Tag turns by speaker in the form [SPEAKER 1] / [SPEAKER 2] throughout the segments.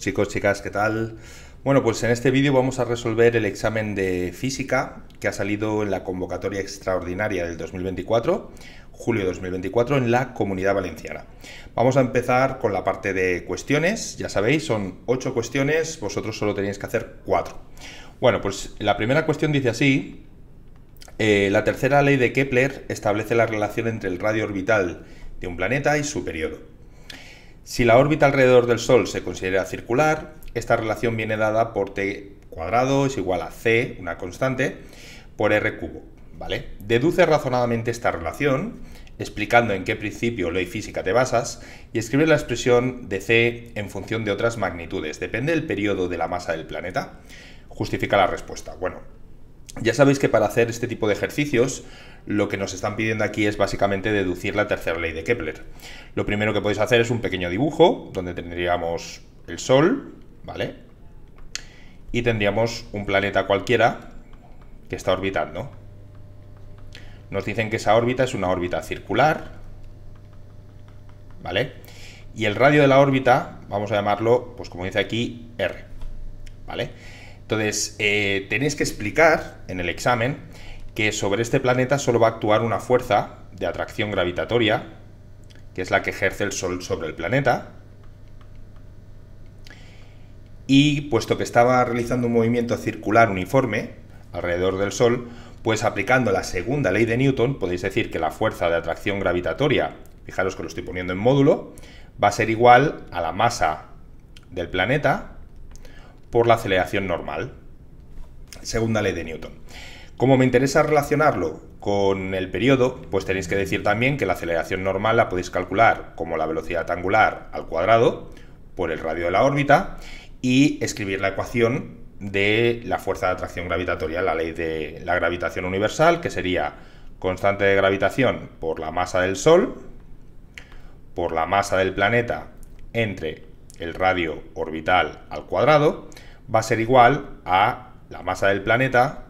[SPEAKER 1] chicos, chicas, ¿qué tal? Bueno, pues en este vídeo vamos a resolver el examen de física que ha salido en la convocatoria extraordinaria del 2024, julio 2024, en la Comunidad Valenciana. Vamos a empezar con la parte de cuestiones, ya sabéis, son ocho cuestiones, vosotros solo tenéis que hacer cuatro. Bueno, pues la primera cuestión dice así, eh, la tercera ley de Kepler establece la relación entre el radio orbital de un planeta y su periodo. Si la órbita alrededor del Sol se considera circular, esta relación viene dada por t cuadrado es igual a c, una constante, por r cubo, ¿vale? Deduce razonadamente esta relación, explicando en qué principio ley física te basas, y escribe la expresión de c en función de otras magnitudes, depende del periodo de la masa del planeta. Justifica la respuesta. Bueno, ya sabéis que para hacer este tipo de ejercicios lo que nos están pidiendo aquí es básicamente deducir la tercera ley de Kepler. Lo primero que podéis hacer es un pequeño dibujo donde tendríamos el Sol, ¿vale? Y tendríamos un planeta cualquiera que está orbitando. Nos dicen que esa órbita es una órbita circular, ¿vale? Y el radio de la órbita, vamos a llamarlo, pues como dice aquí, R, ¿vale? Entonces, eh, tenéis que explicar en el examen que sobre este planeta solo va a actuar una fuerza de atracción gravitatoria, que es la que ejerce el Sol sobre el planeta. Y puesto que estaba realizando un movimiento circular uniforme alrededor del Sol, pues aplicando la segunda ley de Newton, podéis decir que la fuerza de atracción gravitatoria, fijaros que lo estoy poniendo en módulo, va a ser igual a la masa del planeta por la aceleración normal. Segunda ley de Newton. Como me interesa relacionarlo con el periodo, pues tenéis que decir también que la aceleración normal la podéis calcular como la velocidad angular al cuadrado por el radio de la órbita y escribir la ecuación de la fuerza de atracción gravitatoria, la ley de la gravitación universal, que sería constante de gravitación por la masa del Sol, por la masa del planeta entre el radio orbital al cuadrado, va a ser igual a la masa del planeta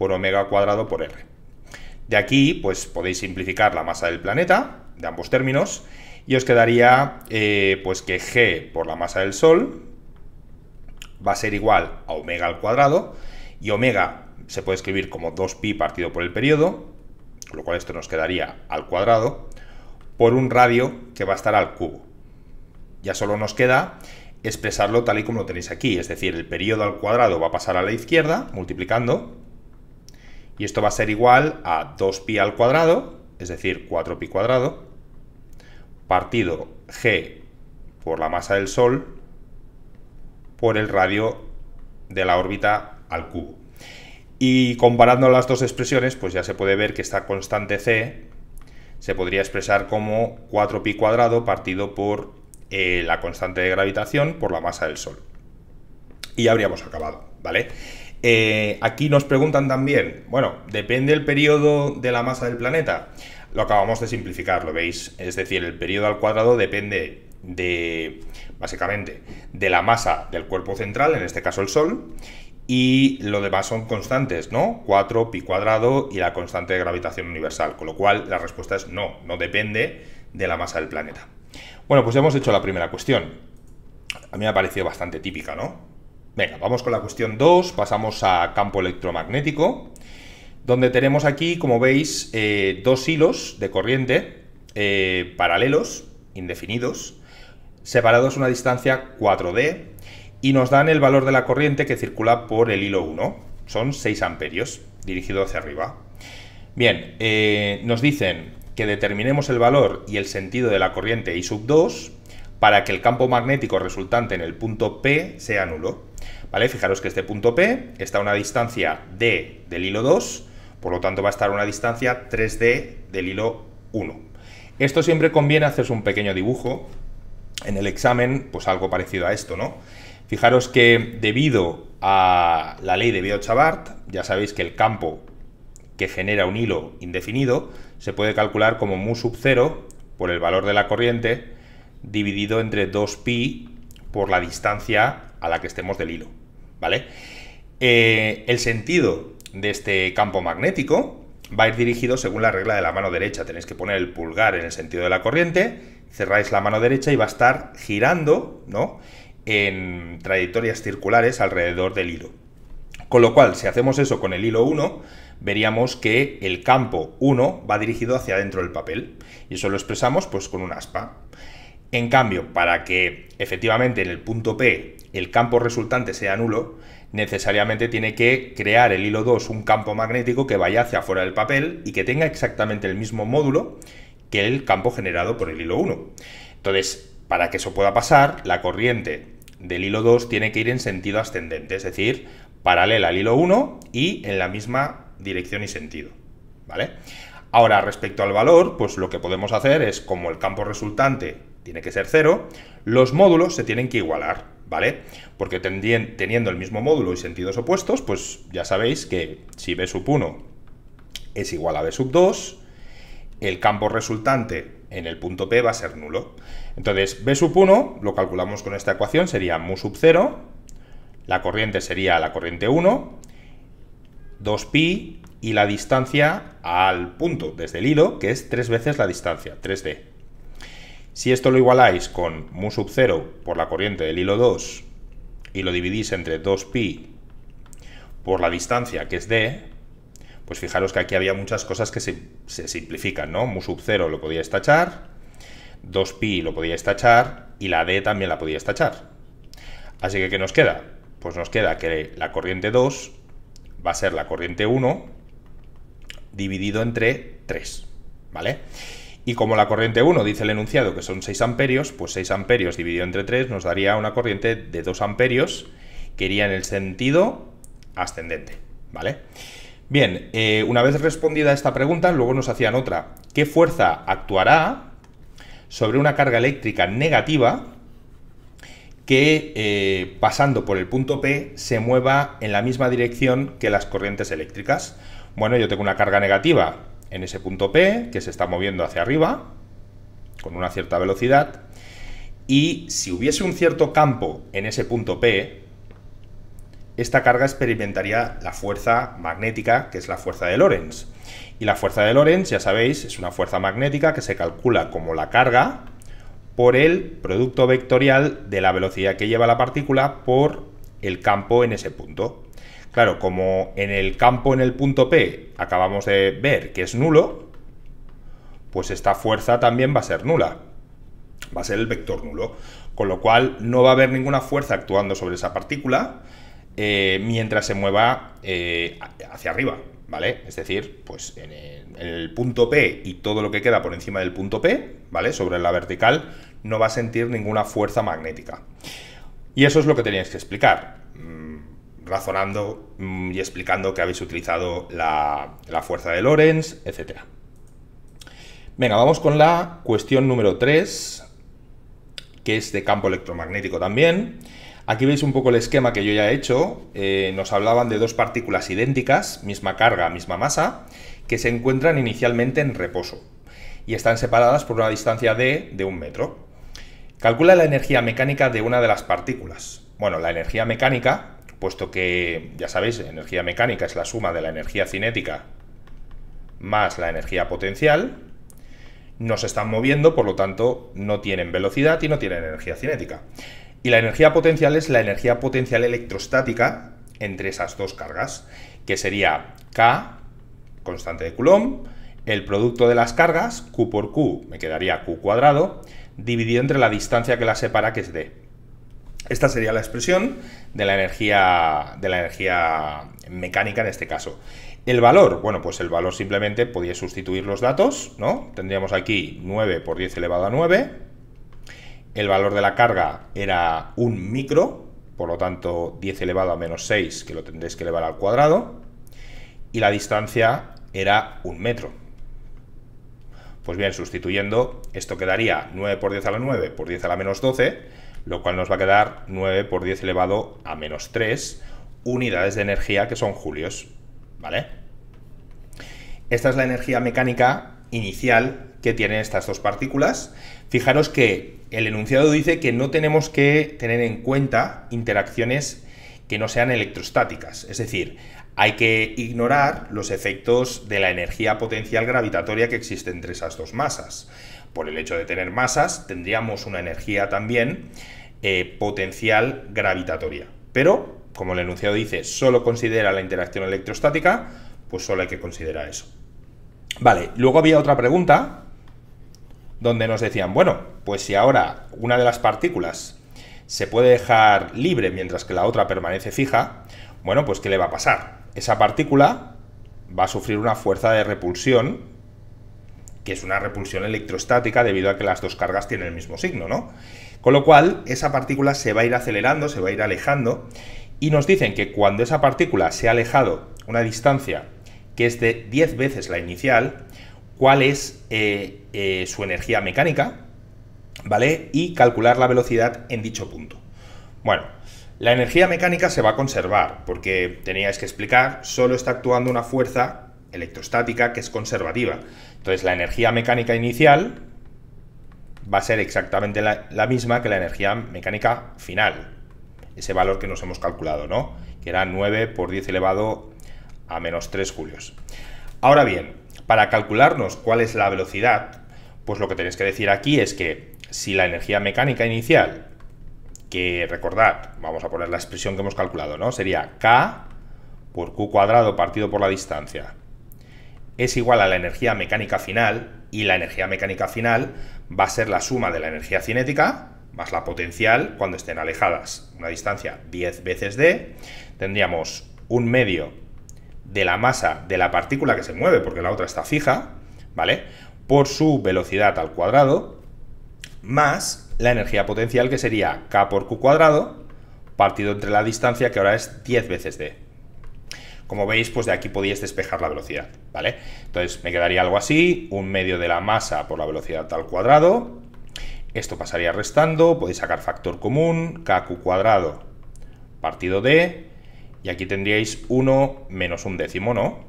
[SPEAKER 1] por omega cuadrado por r. De aquí, pues podéis simplificar la masa del planeta, de ambos términos, y os quedaría eh, pues que g por la masa del Sol va a ser igual a omega al cuadrado, y omega se puede escribir como 2pi partido por el periodo, con lo cual esto nos quedaría al cuadrado, por un radio que va a estar al cubo. Ya solo nos queda expresarlo tal y como lo tenéis aquí, es decir, el periodo al cuadrado va a pasar a la izquierda, multiplicando, y esto va a ser igual a 2pi al cuadrado, es decir, 4pi cuadrado, partido g por la masa del Sol por el radio de la órbita al cubo. Y comparando las dos expresiones, pues ya se puede ver que esta constante c se podría expresar como 4pi cuadrado partido por eh, la constante de gravitación por la masa del Sol. Y ya habríamos acabado, ¿vale? Eh, aquí nos preguntan también, bueno, depende el periodo de la masa del planeta. Lo acabamos de simplificar, lo veis. Es decir, el periodo al cuadrado depende de, básicamente, de la masa del cuerpo central, en este caso el Sol, y lo demás son constantes, ¿no? 4, pi cuadrado y la constante de gravitación universal. Con lo cual, la respuesta es no, no depende de la masa del planeta. Bueno, pues ya hemos hecho la primera cuestión. A mí me ha parecido bastante típica, ¿no? Venga, vamos con la cuestión 2, pasamos a campo electromagnético, donde tenemos aquí, como veis, eh, dos hilos de corriente eh, paralelos, indefinidos, separados a una distancia 4D, y nos dan el valor de la corriente que circula por el hilo 1. Son 6 amperios, dirigido hacia arriba. Bien, eh, nos dicen que determinemos el valor y el sentido de la corriente I sub 2 para que el campo magnético resultante en el punto P sea nulo. ¿Vale? Fijaros que este punto P está a una distancia D del hilo 2, por lo tanto va a estar a una distancia 3D del hilo 1. Esto siempre conviene hacerse un pequeño dibujo en el examen, pues algo parecido a esto, ¿no? Fijaros que debido a la ley de biot ya sabéis que el campo que genera un hilo indefinido se puede calcular como mu sub 0 por el valor de la corriente dividido entre 2pi por la distancia a la que estemos del hilo, ¿vale? Eh, el sentido de este campo magnético va a ir dirigido según la regla de la mano derecha. Tenéis que poner el pulgar en el sentido de la corriente, cerráis la mano derecha y va a estar girando, ¿no? En trayectorias circulares alrededor del hilo. Con lo cual, si hacemos eso con el hilo 1, veríamos que el campo 1 va dirigido hacia dentro del papel. Y eso lo expresamos pues con un aspa. En cambio, para que efectivamente en el punto P el campo resultante sea nulo, necesariamente tiene que crear el hilo 2 un campo magnético que vaya hacia afuera del papel y que tenga exactamente el mismo módulo que el campo generado por el hilo 1. Entonces, para que eso pueda pasar, la corriente del hilo 2 tiene que ir en sentido ascendente, es decir, paralela al hilo 1 y en la misma dirección y sentido. ¿Vale? Ahora, respecto al valor, pues lo que podemos hacer es, como el campo resultante tiene que ser cero, los módulos se tienen que igualar. ¿vale? Porque teniendo el mismo módulo y sentidos opuestos, pues ya sabéis que si b sub 1 es igual a b sub 2, el campo resultante en el punto P va a ser nulo. Entonces, b sub 1 lo calculamos con esta ecuación, sería mu sub 0, la corriente sería la corriente 1, 2pi y la distancia al punto desde el hilo, que es tres veces la distancia, 3d. Si esto lo igualáis con mu sub 0 por la corriente del hilo 2 y lo dividís entre 2pi por la distancia que es d, pues fijaros que aquí había muchas cosas que se, simplifican, ¿no? Mu sub 0 lo podía tachar, 2pi lo podía tachar y la d también la podía estachar. Así que, ¿qué nos queda? Pues nos queda que la corriente 2 va a ser la corriente 1 dividido entre 3, ¿vale? Y como la corriente 1 dice el enunciado que son 6 amperios, pues 6 amperios dividido entre 3 nos daría una corriente de 2 amperios que iría en el sentido ascendente, ¿vale? Bien, eh, una vez respondida esta pregunta, luego nos hacían otra. ¿Qué fuerza actuará sobre una carga eléctrica negativa que eh, pasando por el punto P se mueva en la misma dirección que las corrientes eléctricas? Bueno, yo tengo una carga negativa en ese punto P, que se está moviendo hacia arriba, con una cierta velocidad, y si hubiese un cierto campo en ese punto P, esta carga experimentaría la fuerza magnética, que es la fuerza de Lorentz. Y la fuerza de Lorentz, ya sabéis, es una fuerza magnética que se calcula como la carga por el producto vectorial de la velocidad que lleva la partícula por el campo en ese punto. Claro, como en el campo en el punto P acabamos de ver que es nulo, pues esta fuerza también va a ser nula. Va a ser el vector nulo. Con lo cual no va a haber ninguna fuerza actuando sobre esa partícula eh, mientras se mueva eh, hacia arriba, ¿vale? Es decir, pues en el, punto P y todo lo que queda por encima del punto P, ¿vale? Sobre la vertical, no va a sentir ninguna fuerza magnética. Y eso es lo que teníais que explicar mm, razonando mm, y explicando que habéis utilizado la, fuerza de Lorentz, etc. Venga, vamos con la cuestión número 3, que es de campo electromagnético también. Aquí veis un poco el esquema que yo ya he hecho. Eh, nos hablaban de dos partículas idénticas, misma carga, misma masa, que se encuentran inicialmente en reposo y están separadas por una distancia de un metro. Calcula la energía mecánica de una de las partículas. Bueno, la energía mecánica puesto que, ya sabéis, energía mecánica es la suma de la energía cinética más la energía potencial, no se están moviendo, por lo tanto no tienen velocidad y no tienen energía cinética. Y la energía potencial es la energía potencial electrostática entre esas dos cargas, que sería K, constante de Coulomb, el producto de las cargas, Q por Q, me quedaría Q cuadrado, dividido entre la distancia que la separa, que es D. Esta sería la expresión de la energía, de la energía mecánica en este caso. El valor, bueno, pues el valor simplemente podía sustituir los datos, ¿no? Tendríamos aquí 9 por 10 elevado a 9. El valor de la carga era un micro, por lo tanto 10 elevado a menos 6, que lo tendréis que elevar al cuadrado. Y la distancia era un metro. Pues bien, sustituyendo, esto quedaría 9 por 10 a la 9 por 10 a la menos 12, lo cual nos va a quedar 9 por 10 elevado a menos 3 unidades de energía que son julios, ¿vale? Esta es la energía mecánica inicial que tienen estas dos partículas. Fijaros que el enunciado dice que no tenemos que tener en cuenta interacciones que no sean electrostáticas, es decir, hay que ignorar los efectos de la energía potencial gravitatoria que existe entre esas dos masas por el hecho de tener masas, tendríamos una energía también eh, potencial gravitatoria. Pero, como el enunciado dice, solo considera la interacción electrostática, pues solo hay que considerar eso. Vale, luego había otra pregunta donde nos decían, bueno, pues si ahora una de las partículas se puede dejar libre mientras que la otra permanece fija, bueno, pues ¿qué le va a pasar? Esa partícula va a sufrir una fuerza de repulsión que es una repulsión electrostática debido a que las dos cargas tienen el mismo signo, ¿no? Con lo cual, esa partícula se va a ir acelerando, se va a ir alejando, y nos dicen que cuando esa partícula se ha alejado una distancia que es de 10 veces la inicial, cuál es eh, eh, su energía mecánica, ¿vale? Y calcular la velocidad en dicho punto. Bueno, la energía mecánica se va a conservar, porque teníais que explicar, solo está actuando una fuerza electrostática que es conservativa. Entonces la energía mecánica inicial va a ser exactamente la, misma que la energía mecánica final. Ese valor que nos hemos calculado, ¿no? Que era 9 por 10 elevado a menos 3 julios. Ahora bien, para calcularnos cuál es la velocidad, pues lo que tenéis que decir aquí es que si la energía mecánica inicial, que recordad, vamos a poner la expresión que hemos calculado, ¿no? Sería K por Q cuadrado partido por la distancia es igual a la energía mecánica final y la energía mecánica final va a ser la suma de la energía cinética más la potencial cuando estén alejadas. Una distancia 10 veces d, tendríamos un medio de la masa de la partícula que se mueve, porque la otra está fija, ¿vale? Por su velocidad al cuadrado, más la energía potencial que sería k por q cuadrado, partido entre la distancia que ahora es 10 veces d. Como veis, pues de aquí podíais despejar la velocidad, ¿vale? Entonces me quedaría algo así, un medio de la masa por la velocidad al cuadrado, esto pasaría restando, podéis sacar factor común, kq cuadrado partido de, y aquí tendríais 1 menos un décimo, ¿no?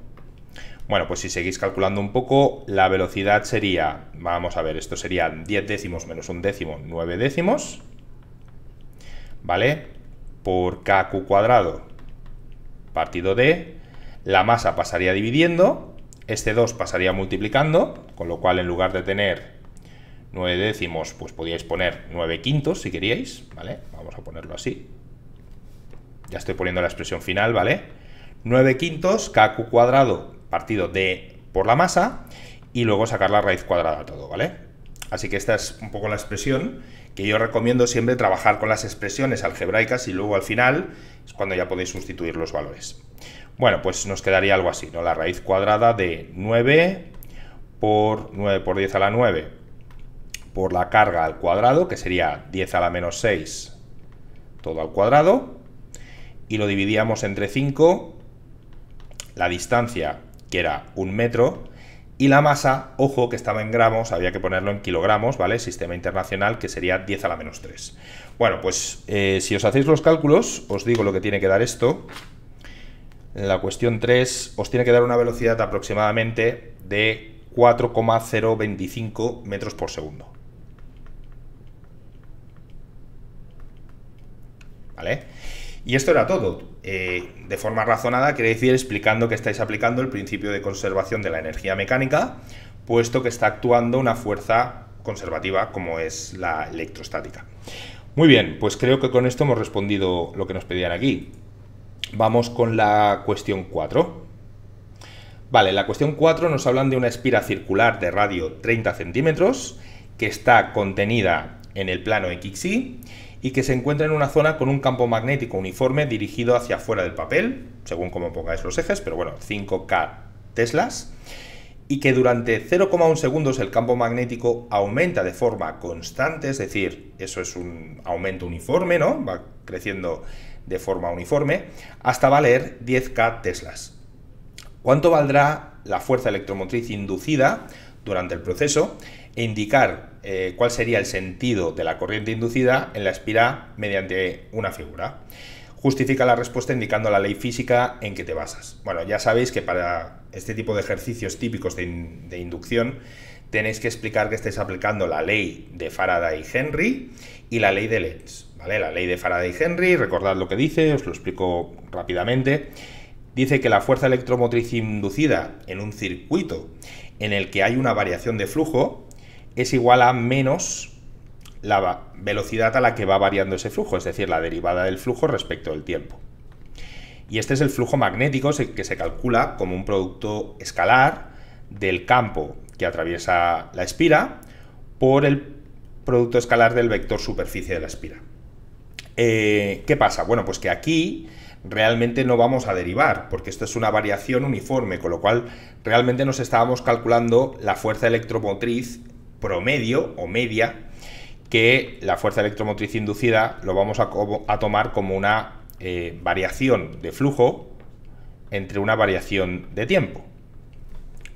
[SPEAKER 1] Bueno, pues si seguís calculando un poco, la velocidad sería, vamos a ver, esto sería 10 décimos menos un décimo, 9 décimos, ¿vale? Por kq cuadrado partido de, la masa pasaría dividiendo, este 2 pasaría multiplicando, con lo cual en lugar de tener 9 décimos, pues podíais poner 9 quintos si queríais, ¿vale? Vamos a ponerlo así. Ya estoy poniendo la expresión final, ¿vale? 9 quintos, kq cuadrado partido de por la masa y luego sacar la raíz cuadrada todo, ¿vale? Así que esta es un poco la expresión que yo recomiendo siempre trabajar con las expresiones algebraicas y luego al final es cuando ya podéis sustituir los valores. Bueno, pues nos quedaría algo así, ¿no? La raíz cuadrada de 9 por 9 por 10 a la 9 por la carga al cuadrado, que sería 10 a la menos 6 todo al cuadrado, y lo dividíamos entre 5, la distancia, que era un metro, y la masa, ojo, que estaba en gramos, había que ponerlo en kilogramos, ¿vale? Sistema internacional, que sería 10 a la menos 3. Bueno, pues eh, si os hacéis los cálculos, os digo lo que tiene que dar esto. La cuestión 3 os tiene que dar una velocidad aproximadamente de 4,025 metros por segundo. ¿Vale? Y esto era todo. Eh, de forma razonada, quiere decir explicando que estáis aplicando el principio de conservación de la energía mecánica, puesto que está actuando una fuerza conservativa como es la electrostática. Muy bien, pues creo que con esto hemos respondido lo que nos pedían aquí. Vamos con la cuestión 4. Vale, la cuestión 4 nos hablan de una espira circular de radio 30 centímetros que está contenida en el plano XY y que se encuentra en una zona con un campo magnético uniforme dirigido hacia afuera del papel, según como pongáis los ejes, pero bueno, 5K Teslas, y que durante 0,1 segundos el campo magnético aumenta de forma constante, es decir, eso es un aumento uniforme, ¿no? Va creciendo de forma uniforme, hasta valer 10K Teslas. ¿Cuánto valdrá la fuerza electromotriz inducida durante el proceso? E indicar eh, cuál sería el sentido de la corriente inducida en la espira mediante una figura. Justifica la respuesta indicando la ley física en que te basas. Bueno, ya sabéis que para este tipo de ejercicios típicos de, inducción tenéis que explicar que estáis aplicando la ley de Faraday y Henry y la ley de Lenz. ¿vale? La ley de Faraday y Henry, recordad lo que dice, os lo explico rápidamente. Dice que la fuerza electromotriz inducida en un circuito en el que hay una variación de flujo es igual a menos la velocidad a la que va variando ese flujo, es decir, la derivada del flujo respecto del tiempo. Y este es el flujo magnético que se calcula como un producto escalar del campo que atraviesa la espira por el producto escalar del vector superficie de la espira. Eh, ¿Qué pasa? Bueno, pues que aquí realmente no vamos a derivar, porque esto es una variación uniforme, con lo cual realmente nos estábamos calculando la fuerza electromotriz promedio o media que la fuerza electromotriz inducida lo vamos a, tomar como una eh, variación de flujo entre una variación de tiempo.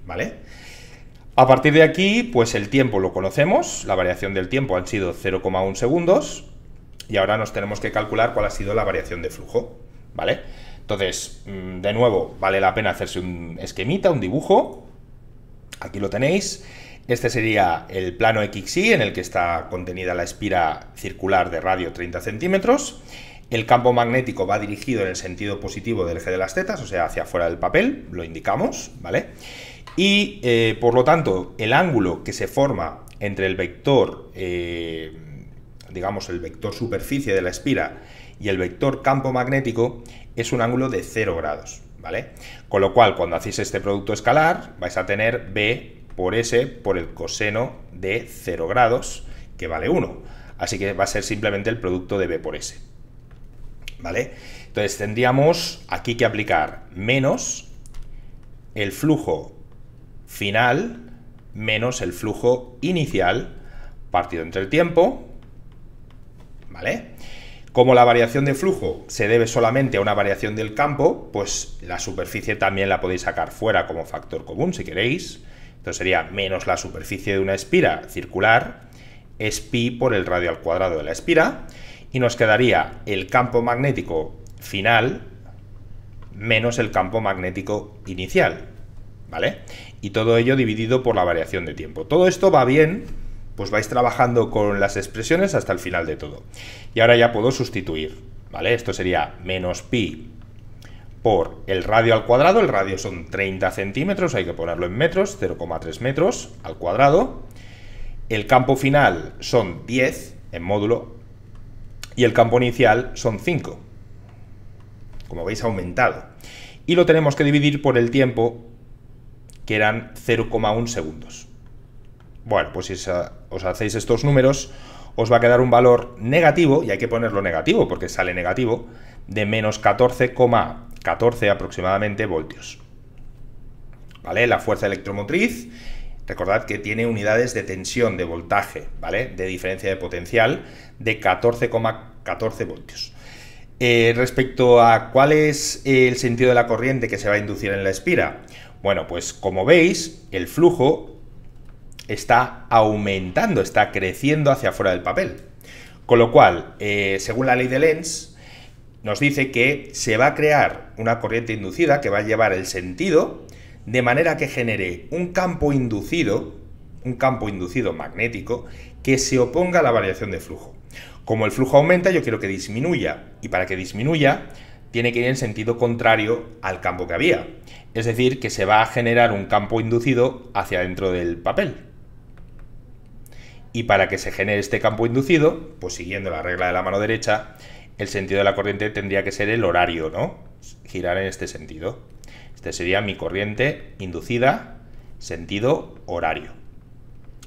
[SPEAKER 1] ¿Vale? A partir de aquí, pues el tiempo lo conocemos, la variación del tiempo han sido 0,1 segundos y ahora nos tenemos que calcular cuál ha sido la variación de flujo, ¿vale? Entonces, mm, de nuevo, vale la pena hacerse un esquemita, un dibujo, aquí lo tenéis, este sería el plano XY en el que está contenida la espira circular de radio 30 centímetros. El campo magnético va dirigido en el sentido positivo del eje de las tetas, o sea, hacia afuera del papel, lo indicamos, ¿vale? Y eh, por lo tanto, el ángulo que se forma entre el vector, eh, digamos, el vector superficie de la espira y el vector campo magnético es un ángulo de 0 grados, ¿vale? Con lo cual, cuando hacéis este producto escalar, vais a tener B por S por el coseno de 0 grados, que vale 1. Así que va a ser simplemente el producto de B por S. ¿Vale? Entonces tendríamos aquí que aplicar menos el flujo final menos el flujo inicial partido entre el tiempo, ¿vale? Como la variación de flujo se debe solamente a una variación del campo, pues la superficie también la podéis sacar fuera como factor común si queréis, esto sería menos la superficie de una espira circular, es pi por el radio al cuadrado de la espira, y nos quedaría el campo magnético final menos el campo magnético inicial, ¿vale? Y todo ello dividido por la variación de tiempo. Todo esto va bien, pues vais trabajando con las expresiones hasta el final de todo. Y ahora ya puedo sustituir, ¿vale? Esto sería menos pi por el radio al cuadrado, el radio son 30 centímetros, hay que ponerlo en metros, 0,3 metros al cuadrado. El campo final son 10 en módulo y el campo inicial son 5. Como veis, aumentado. Y lo tenemos que dividir por el tiempo, que eran 0,1 segundos. Bueno, pues si os hacéis estos números, os va a quedar un valor negativo, y hay que ponerlo negativo porque sale negativo, de menos 14, 14 aproximadamente voltios. ¿Vale? La fuerza electromotriz, recordad que tiene unidades de tensión, de voltaje, ¿vale? De diferencia de potencial de 14,14 voltios. Eh, respecto a cuál es el sentido de la corriente que se va a inducir en la espira, bueno, pues como veis, el flujo está aumentando, está creciendo hacia afuera del papel. Con lo cual, eh, según la ley de Lenz, nos dice que se va a crear una corriente inducida que va a llevar el sentido de manera que genere un campo inducido, un campo inducido magnético, que se oponga a la variación de flujo. Como el flujo aumenta, yo quiero que disminuya, y para que disminuya, tiene que ir en sentido contrario al campo que había. Es decir, que se va a generar un campo inducido hacia dentro del papel. Y para que se genere este campo inducido, pues siguiendo la regla de la mano derecha, el sentido de la corriente tendría que ser el horario, ¿no? Girar en este sentido. Este sería mi corriente inducida, sentido horario.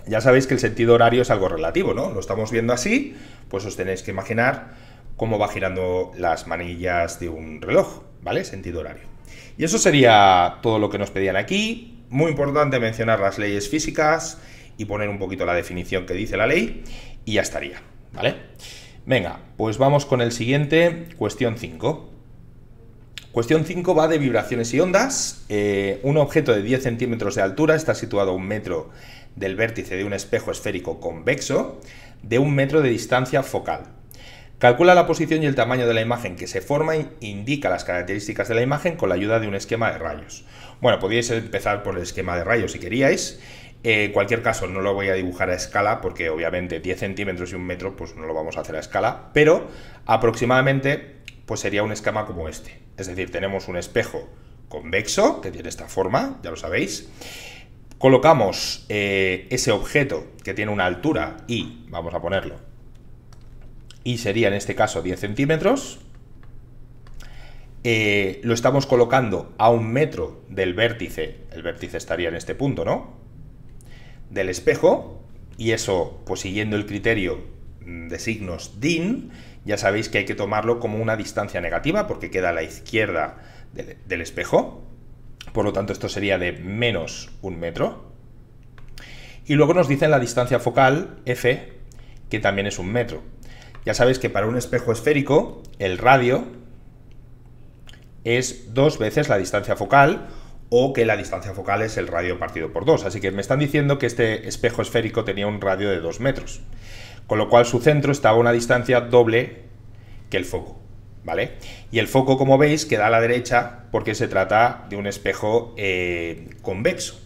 [SPEAKER 1] Ya sabéis que el sentido horario es algo relativo, ¿no? Lo estamos viendo así, pues os tenéis que imaginar cómo va girando las manillas de un reloj, ¿vale? Sentido horario. Y eso sería todo lo que nos pedían aquí. Muy importante mencionar las leyes físicas y poner un poquito la definición que dice la ley y ya estaría, ¿vale? Venga, pues vamos con el siguiente, cuestión 5. Cuestión 5 va de vibraciones y ondas. Eh, un objeto de 10 centímetros de altura está situado a un metro del vértice de un espejo esférico convexo de un metro de distancia focal. Calcula la posición y el tamaño de la imagen que se forma e indica las características de la imagen con la ayuda de un esquema de rayos. Bueno, podíais empezar por el esquema de rayos si queríais eh, en cualquier caso, no lo voy a dibujar a escala, porque obviamente 10 centímetros y un metro, pues no lo vamos a hacer a escala, pero aproximadamente, pues sería un esquema como este. Es decir, tenemos un espejo convexo, que tiene esta forma, ya lo sabéis. Colocamos eh, ese objeto que tiene una altura y, vamos a ponerlo, y sería en este caso 10 centímetros, eh, lo estamos colocando a un metro del vértice, el vértice estaría en este punto, ¿no? del espejo, y eso, pues siguiendo el criterio mm, de signos DIN, ya sabéis que hay que tomarlo como una distancia negativa, porque queda a la izquierda del, espejo, por lo tanto esto sería de menos un metro. Y luego nos dicen la distancia focal, F, que también es un metro. Ya sabéis que para un espejo esférico, el radio es dos veces la distancia focal, o que la distancia focal es el radio partido por 2. Así que me están diciendo que este espejo esférico tenía un radio de 2 metros, con lo cual su centro estaba a una distancia doble que el foco. ¿Vale? Y el foco, como veis, queda a la derecha porque se trata de un espejo eh, convexo.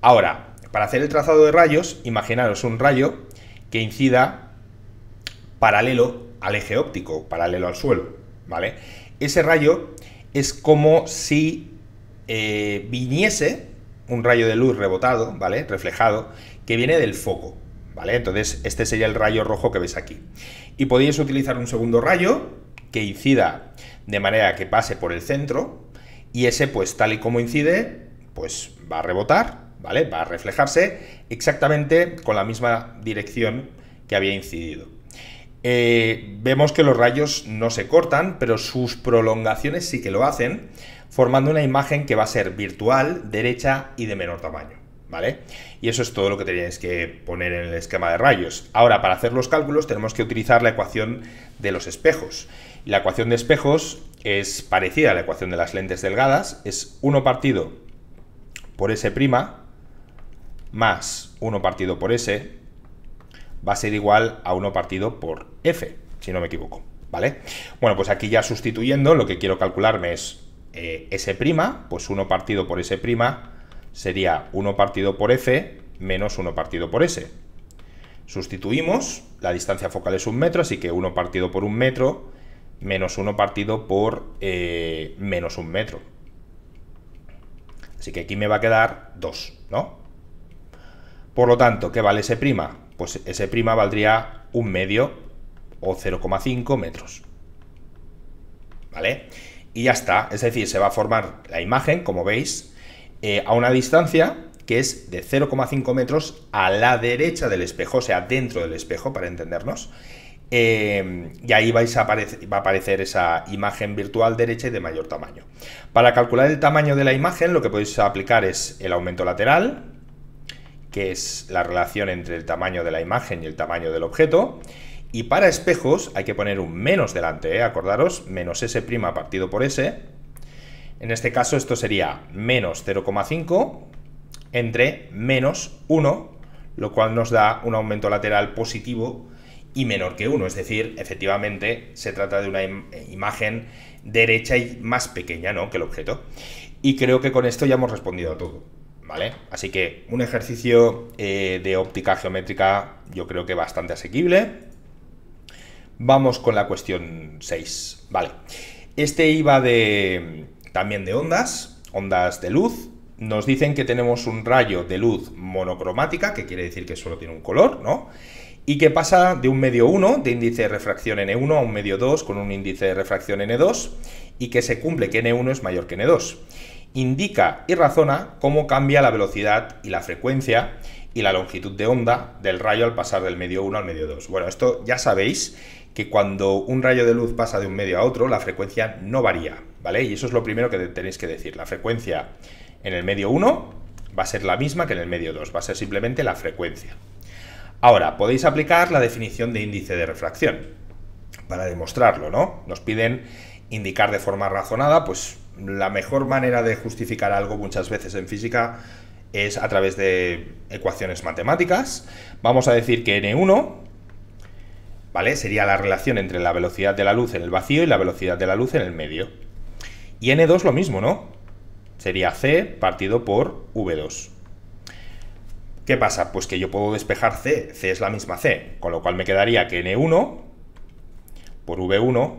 [SPEAKER 1] Ahora, para hacer el trazado de rayos, imaginaros un rayo que incida paralelo al eje óptico, paralelo al suelo, ¿vale? Ese rayo es como si eh, viniese un rayo de luz rebotado, ¿vale? Reflejado, que viene del foco, ¿vale? Entonces, este sería el rayo rojo que ves aquí. Y podéis utilizar un segundo rayo que incida de manera que pase por el centro y ese, pues tal y como incide, pues va a rebotar, ¿vale? Va a reflejarse exactamente con la misma dirección que había incidido. Eh, vemos que los rayos no se cortan, pero sus prolongaciones sí que lo hacen, formando una imagen que va a ser virtual, derecha y de menor tamaño. ¿Vale? Y eso es todo lo que tenéis que poner en el esquema de rayos. Ahora, para hacer los cálculos tenemos que utilizar la ecuación de los espejos. La ecuación de espejos es parecida a la ecuación de las lentes delgadas, es 1 partido por S' más 1 partido por S va a ser igual a 1 partido por F, si no me equivoco, ¿vale? Bueno, pues aquí ya sustituyendo, lo que quiero calcularme es eh, S', pues 1 partido por S' sería 1 partido por F menos 1 partido por S. Sustituimos, la distancia focal es un metro, así que 1 partido por un metro menos 1 partido por eh, menos un metro. Así que aquí me va a quedar 2, ¿no? Por lo tanto, ¿qué vale S'? Pues S' valdría un medio o 0,5 metros. ¿Vale? y ya está. Es decir, se va a formar la imagen, como veis, eh, a una distancia que es de 0,5 metros a la derecha del espejo, o sea, dentro del espejo, para entendernos. Eh, y ahí vais a va a aparecer esa imagen virtual derecha y de mayor tamaño. Para calcular el tamaño de la imagen, lo que podéis aplicar es el aumento lateral, que es la relación entre el tamaño de la imagen y el tamaño del objeto, y para espejos hay que poner un menos delante, ¿eh? acordaros, menos S' partido por S. En este caso esto sería menos 0,5 entre menos 1, lo cual nos da un aumento lateral positivo y menor que 1, es decir, efectivamente se trata de una imagen derecha y más pequeña ¿no? que el objeto. Y creo que con esto ya hemos respondido a todo. ¿Vale? Así que un ejercicio eh, de óptica geométrica yo creo que bastante asequible. Vamos con la cuestión 6. Vale. Este iba de también de ondas, ondas de luz. Nos dicen que tenemos un rayo de luz monocromática, que quiere decir que solo tiene un color, ¿no? Y que pasa de un medio 1 de índice de refracción N1 e a un medio 2 con un índice de refracción N2 e y que se cumple que N1 e es mayor que N2. Indica y razona cómo cambia la velocidad y la frecuencia y la longitud de onda del rayo al pasar del medio 1 al medio 2. Bueno, esto ya sabéis que cuando un rayo de luz pasa de un medio a otro, la frecuencia no varía, ¿vale? Y eso es lo primero que tenéis que decir. La frecuencia en el medio 1 va a ser la misma que en el medio 2, va a ser simplemente la frecuencia. Ahora, podéis aplicar la definición de índice de refracción para demostrarlo, ¿no? Nos piden indicar de forma razonada, pues la mejor manera de justificar algo muchas veces en física es a través de ecuaciones matemáticas. Vamos a decir que n1 ¿vale? Sería la relación entre la velocidad de la luz en el vacío y la velocidad de la luz en el medio. Y N2 lo mismo, ¿no? Sería C partido por V2. ¿Qué pasa? Pues que yo puedo despejar C, C es la misma C, con lo cual me quedaría que N1 por V1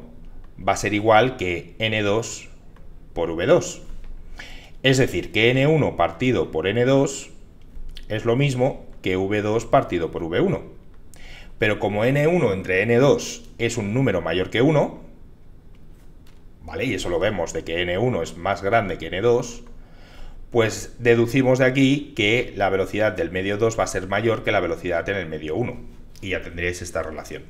[SPEAKER 1] va a ser igual que N2 por V2. Es decir, que N1 partido por N2 es lo mismo que V2 partido por V1. Pero como n1 entre n2 es un número mayor que 1, ¿vale? Y eso lo vemos de que n1 es más grande que n2, pues deducimos de aquí que la velocidad del medio 2 va a ser mayor que la velocidad en el medio 1. Y ya tendríais esta relación.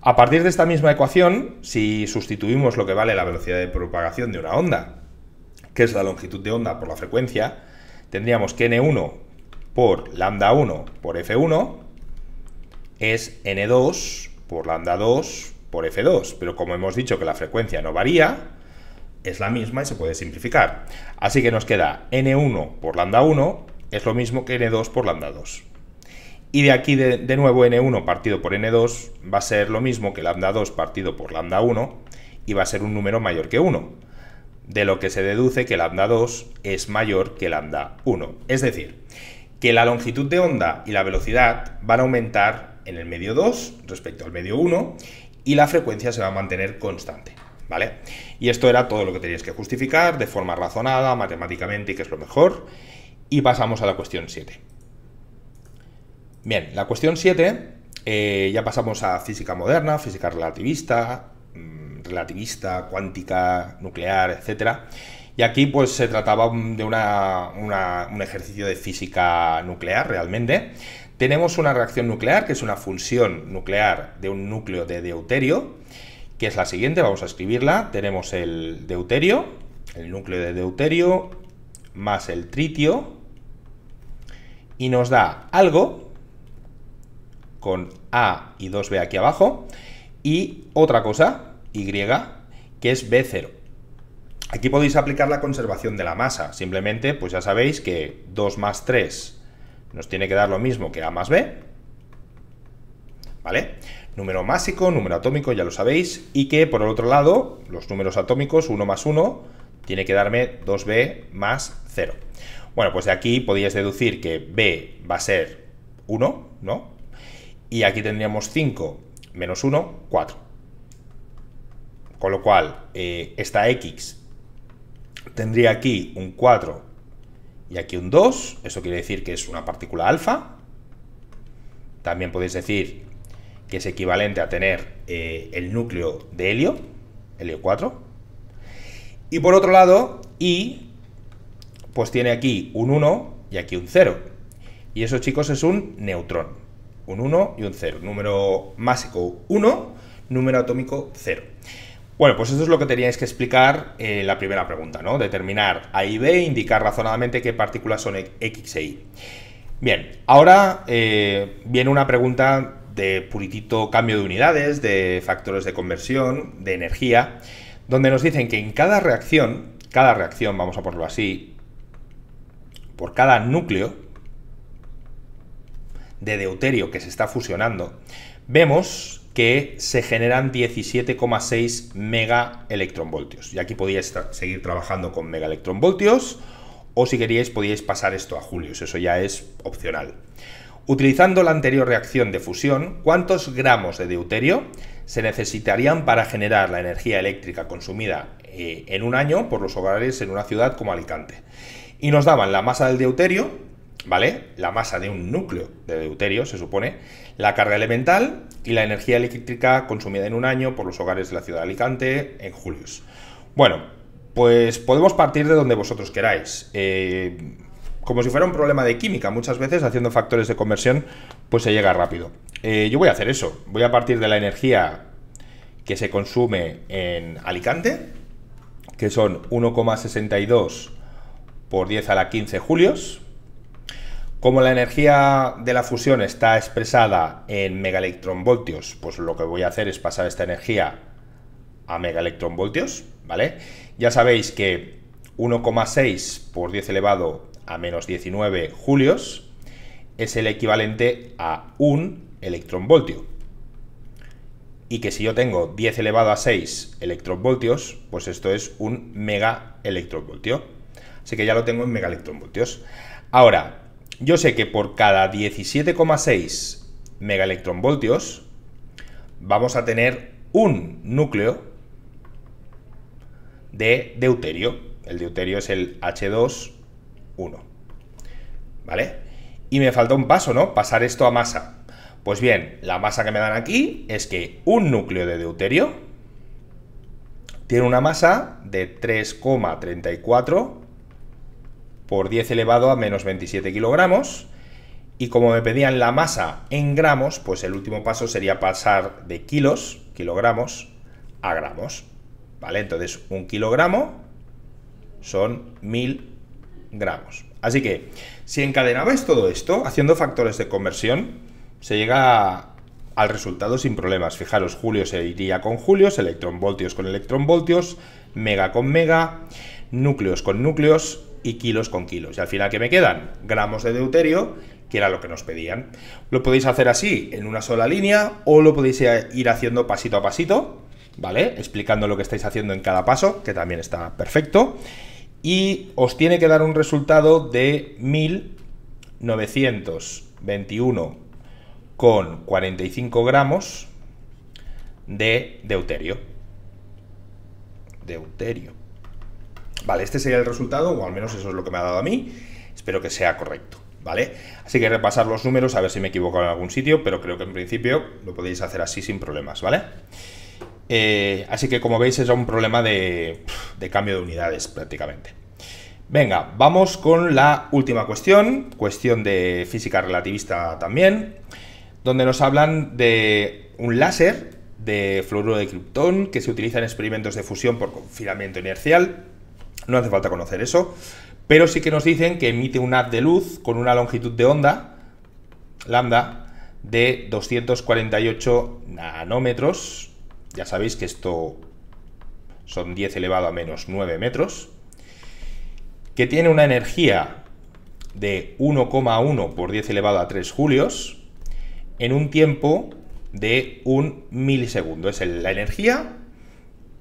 [SPEAKER 1] A partir de esta misma ecuación, si sustituimos lo que vale la velocidad de propagación de una onda, que es la longitud de onda por la frecuencia, tendríamos que n1 por lambda 1 por f1 es N2 por lambda 2 por F2, pero como hemos dicho que la frecuencia no varía, es la misma y se puede simplificar. Así que nos queda N1 por lambda 1 es lo mismo que N2 por lambda 2. Y de aquí de, nuevo N1 partido por N2 va a ser lo mismo que lambda 2 partido por lambda 1 y va a ser un número mayor que 1. De lo que se deduce que lambda 2 es mayor que lambda 1. Es decir, que la longitud de onda y la velocidad van a aumentar en el medio 2 respecto al medio 1 y la frecuencia se va a mantener constante. ¿Vale? Y esto era todo lo que teníais que justificar de forma razonada, matemáticamente, y que es lo mejor. Y pasamos a la cuestión 7. Bien, la cuestión 7, eh, ya pasamos a física moderna, física relativista, mm, relativista, cuántica, nuclear, etcétera. Y aquí pues se trataba de un ejercicio de física nuclear realmente, tenemos una reacción nuclear, que es una fusión nuclear de un núcleo de deuterio, que es la siguiente, vamos a escribirla. Tenemos el deuterio, el núcleo de deuterio, más el tritio, y nos da algo, con A y 2B aquí abajo, y otra cosa, Y, que es B0. Aquí podéis aplicar la conservación de la masa, simplemente, pues ya sabéis que 2 más 3 nos tiene que dar lo mismo que A más B, ¿vale? Número másico, número atómico, ya lo sabéis, y que por el otro lado, los números atómicos, 1 más 1, tiene que darme 2B más 0. Bueno, pues de aquí podíais deducir que B va a ser 1, ¿no? Y aquí tendríamos 5 menos 1, 4. Con lo cual, eh, esta X tendría aquí un 4 y aquí un 2, eso quiere decir que es una partícula alfa. También podéis decir que es equivalente a tener eh, el núcleo de helio, helio 4. Y por otro lado, I, pues tiene aquí un 1 y aquí un 0. Y eso, chicos, es un neutrón. Un 1 y un 0. Número másico 1, número atómico 0. Bueno, pues eso es lo que teníais que explicar en eh, la primera pregunta, ¿no? Determinar A y B, indicar razonadamente qué partículas son X e Y. Bien, ahora eh, viene una pregunta de puritito cambio de unidades, de factores de conversión, de energía, donde nos dicen que en cada reacción, cada reacción, vamos a ponerlo así, por cada núcleo de deuterio que se está fusionando, vemos que se generan 17,6 mega electronvoltios. Y aquí podíais seguir trabajando con mega o si queríais podíais pasar esto a julios, eso ya es opcional. Utilizando la anterior reacción de fusión, ¿cuántos gramos de deuterio se necesitarían para generar la energía eléctrica consumida eh, en un año por los hogares en una ciudad como Alicante? Y nos daban la masa del deuterio, ¿vale? La masa de un núcleo de deuterio, se supone, la carga elemental y la energía eléctrica consumida en un año por los hogares de la ciudad de Alicante en julios. Bueno, pues podemos partir de donde vosotros queráis. Eh, como si fuera un problema de química, muchas veces haciendo factores de conversión, pues se llega rápido. Eh, yo voy a hacer eso. Voy a partir de la energía que se consume en Alicante, que son 1,62 por 10 a la 15 julios, como la energía de la fusión está expresada en megaelectronvoltios, pues lo que voy a hacer es pasar esta energía a megaelectronvoltios, ¿vale? Ya sabéis que 1,6 por 10 elevado a menos 19 julios es el equivalente a un electronvoltio. Y que si yo tengo 10 elevado a 6 electronvoltios, pues esto es un megaelectronvoltio. Así que ya lo tengo en megaelectronvoltios. Ahora, yo sé que por cada 17,6 megaelectronvoltios vamos a tener un núcleo de deuterio. El deuterio es el H2-1. ¿Vale? Y me falta un paso, ¿no? Pasar esto a masa. Pues bien, la masa que me dan aquí es que un núcleo de deuterio tiene una masa de 3,34 por 10 elevado a menos 27 kilogramos. Y como me pedían la masa en gramos, pues el último paso sería pasar de kilos, kilogramos, a gramos. ¿Vale? Entonces, un kilogramo son mil gramos. Así que, si encadenabais todo esto, haciendo factores de conversión, se llega al resultado sin problemas. Fijaros, julio se iría con julios, electronvoltios con electronvoltios, mega con mega, núcleos con núcleos, y kilos con kilos. Y al final, ¿qué me quedan? Gramos de deuterio, que era lo que nos pedían. Lo podéis hacer así, en una sola línea, o lo podéis ir haciendo pasito a pasito, ¿vale? Explicando lo que estáis haciendo en cada paso, que también está perfecto. Y os tiene que dar un resultado de 1921,45 gramos de deuterio. Deuterio. Vale, este sería el resultado, o al menos eso es lo que me ha dado a mí. Espero que sea correcto, ¿vale? Así que repasar los números, a ver si me equivoco en algún sitio, pero creo que en principio lo podéis hacer así sin problemas, ¿vale? Eh, así que como veis es un problema de, de cambio de unidades prácticamente. Venga, vamos con la última cuestión, cuestión de física relativista también, donde nos hablan de un láser de fluoruro de criptón que se utiliza en experimentos de fusión por confinamiento inercial no hace falta conocer eso. Pero sí que nos dicen que emite un haz de luz con una longitud de onda, lambda, de 248 nanómetros. Ya sabéis que esto son 10 elevado a menos 9 metros. Que tiene una energía de 1,1 por 10 elevado a 3 julios en un tiempo de un milisegundo. Es la energía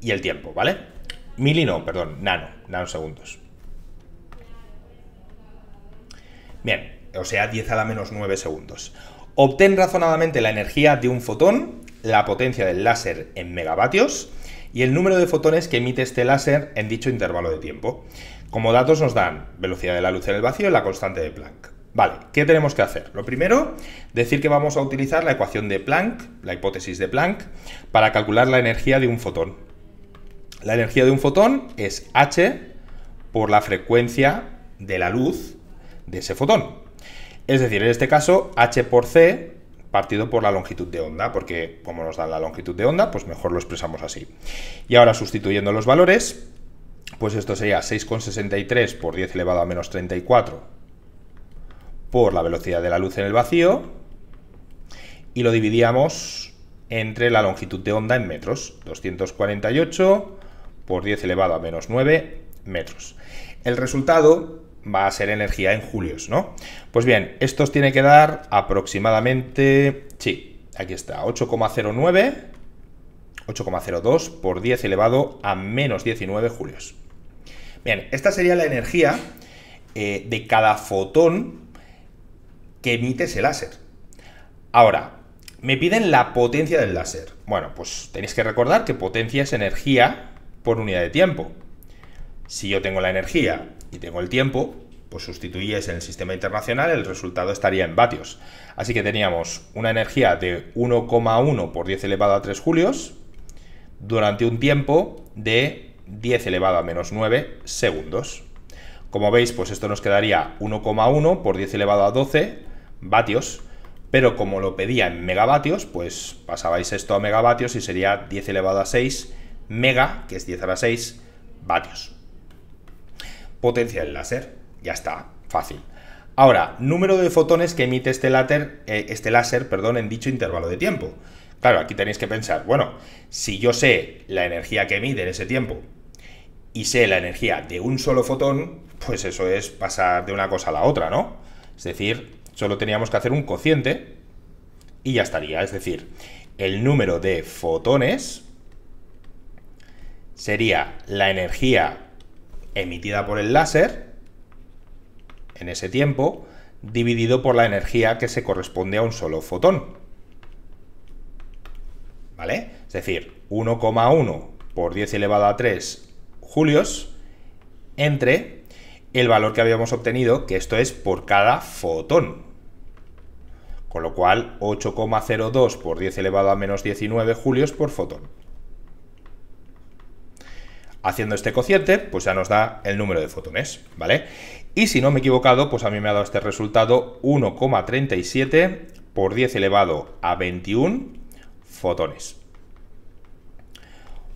[SPEAKER 1] y el tiempo, ¿vale? Mili no, perdón, nano, nanosegundos. Bien, o sea, 10 a la menos 9 segundos. Obtén razonadamente la energía de un fotón, la potencia del láser en megavatios y el número de fotones que emite este láser en dicho intervalo de tiempo. Como datos nos dan velocidad de la luz en el vacío y la constante de Planck. Vale, ¿qué tenemos que hacer? Lo primero, decir que vamos a utilizar la ecuación de Planck, la hipótesis de Planck, para calcular la energía de un fotón. La energía de un fotón es h por la frecuencia de la luz de ese fotón. Es decir, en este caso, h por c partido por la longitud de onda, porque como nos dan la longitud de onda, pues mejor lo expresamos así. Y ahora sustituyendo los valores, pues esto sería 6,63 por 10 elevado a menos 34 por la velocidad de la luz en el vacío, y lo dividíamos entre la longitud de onda en metros, 248 por 10 elevado a menos 9 metros. El resultado va a ser energía en julios, ¿no? Pues bien, os tiene que dar aproximadamente, sí, aquí está, 8,09, 8,02 por 10 elevado a menos 19 julios. Bien, esta sería la energía eh, de cada fotón que emite ese láser. Ahora, me piden la potencia del láser. Bueno, pues tenéis que recordar que potencia es energía por unidad de tiempo. Si yo tengo la energía y tengo el tiempo, pues sustituyes en el sistema internacional, el resultado estaría en vatios. Así que teníamos una energía de 1,1 por 10 elevado a 3 julios durante un tiempo de 10 elevado a menos 9 segundos. Como veis, pues esto nos quedaría 1,1 por 10 elevado a 12 vatios, pero como lo pedía en megavatios, pues pasabais esto a megavatios y sería 10 elevado a 6 mega, que es 10 a la 6 vatios. Potencia del láser, ya está, fácil. Ahora, número de fotones que emite este láser, eh, este láser perdón, en dicho intervalo de tiempo. Claro, aquí tenéis que pensar, bueno, si yo sé la energía que emite en ese tiempo y sé la energía de un solo fotón, pues eso es pasar de una cosa a la otra, ¿no? Es decir, solo teníamos que hacer un cociente y ya estaría. Es decir, el número de fotones sería la energía emitida por el láser en ese tiempo dividido por la energía que se corresponde a un solo fotón. ¿Vale? Es decir, 1,1 por 10 elevado a 3 julios entre el valor que habíamos obtenido, que esto es por cada fotón. Con lo cual, 8,02 por 10 elevado a menos 19 julios por fotón. Haciendo este cociente, pues ya nos da el número de fotones, ¿vale? Y si no me he equivocado, pues a mí me ha dado este resultado 1,37 por 10 elevado a 21 fotones.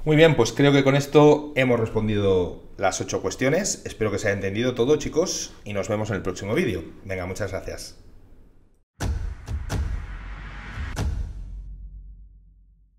[SPEAKER 1] Muy bien, pues creo que con esto hemos respondido las 8 cuestiones. Espero que se haya entendido todo, chicos, y nos vemos en el próximo vídeo. Venga, muchas gracias.